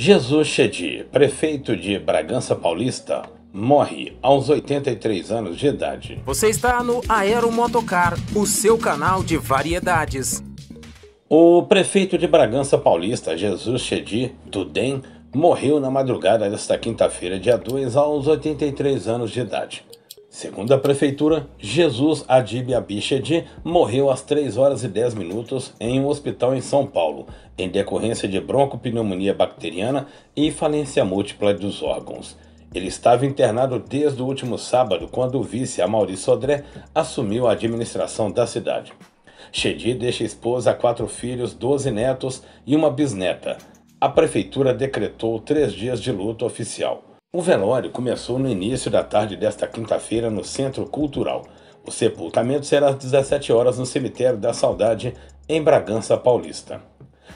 Jesus Chedi, prefeito de Bragança Paulista, morre aos 83 anos de idade. Você está no Aero Motocar, o seu canal de variedades. O prefeito de Bragança Paulista, Jesus Chedi, do DEM, morreu na madrugada desta quinta-feira, dia 2, aos 83 anos de idade. Segundo a prefeitura, Jesus Adib Abichedi morreu às 3 horas e 10 minutos em um hospital em São Paulo, em decorrência de broncopneumonia bacteriana e falência múltipla dos órgãos. Ele estava internado desde o último sábado, quando o vice Amauri Sodré assumiu a administração da cidade. Chedi deixa esposa, quatro filhos, 12 netos e uma bisneta. A prefeitura decretou três dias de luto oficial. O velório começou no início da tarde desta quinta-feira no Centro Cultural. O sepultamento será às 17 horas no Cemitério da Saudade, em Bragança Paulista.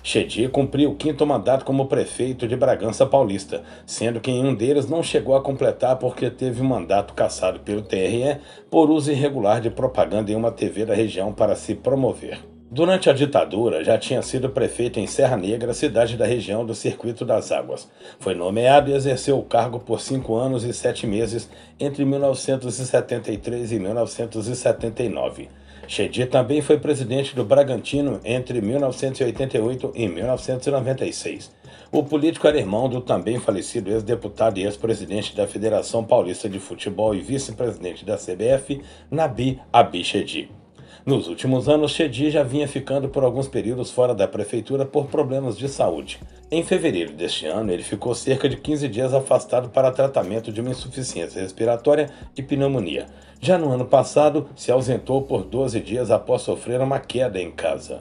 Chedi cumpriu o quinto mandato como prefeito de Bragança Paulista, sendo que em um deles não chegou a completar porque teve o um mandato cassado pelo TRE por uso irregular de propaganda em uma TV da região para se promover. Durante a ditadura, já tinha sido prefeito em Serra Negra, cidade da região do Circuito das Águas. Foi nomeado e exerceu o cargo por cinco anos e sete meses entre 1973 e 1979. Chedi também foi presidente do Bragantino entre 1988 e 1996. O político era irmão do também falecido ex-deputado e ex-presidente da Federação Paulista de Futebol e vice-presidente da CBF, Nabi Abichedi. Nos últimos anos, Chedi já vinha ficando por alguns períodos fora da prefeitura por problemas de saúde. Em fevereiro deste ano, ele ficou cerca de 15 dias afastado para tratamento de uma insuficiência respiratória e pneumonia. Já no ano passado, se ausentou por 12 dias após sofrer uma queda em casa.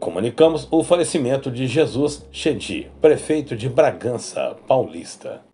Comunicamos o falecimento de Jesus Chedi, prefeito de Bragança, paulista.